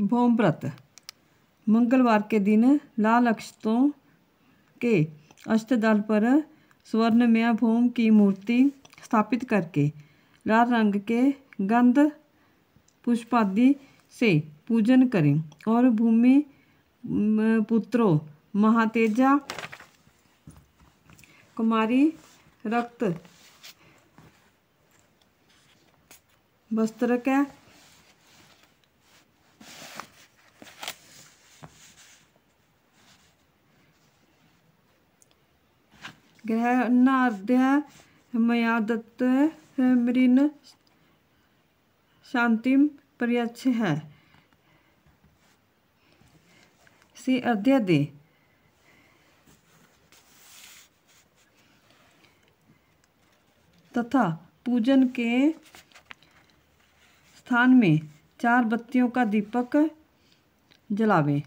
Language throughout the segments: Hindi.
भौम व्रत मंगलवार के दिन लाल अक्षतों के अष्टदल पर स्वर्णमय भौम की मूर्ति स्थापित करके लाल रंग के गंध पुष्पादि से पूजन करें और भूमि पुत्रों महातेजा कुमारी रक्त वस्त्र के गृहनाद्य मयादत्त मृन शांतिम पर्यक्ष है सी दे तथा पूजन के स्थान में चार बत्तियों का दीपक जलावे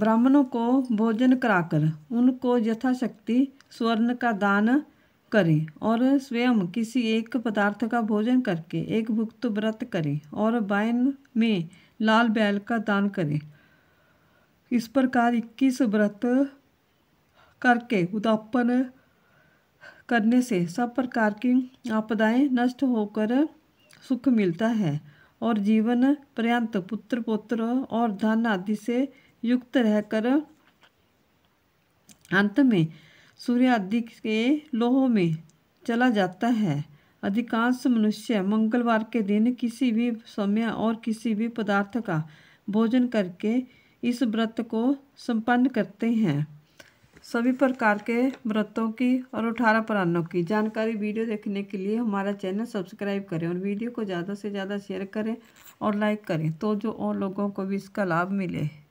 ब्राह्मणों को भोजन कराकर उनको यथाशक्ति स्वर्ण का दान करें और स्वयं किसी एक पदार्थ का भोजन करके एक भुक्त व्रत करें और वाइन में लाल बैल का दान करें इस प्रकार इक्कीस व्रत करके उदापन करने से सब प्रकार की आपदाएं नष्ट होकर सुख मिलता है और जीवन पर्यंत पुत्र पुत्र और धन आदि से युक्त रहकर अंत में सूर्य आदि के लोह में चला जाता है अधिकांश मनुष्य मंगलवार के दिन किसी भी समय और किसी भी पदार्थ का भोजन करके इस व्रत को संपन्न करते हैं सभी प्रकार के व्रतों की और अठारह प्राणों की जानकारी वीडियो देखने के लिए हमारा चैनल सब्सक्राइब करें और वीडियो को ज़्यादा से ज़्यादा शेयर करें और लाइक करें तो जो और लोगों को भी इसका लाभ मिले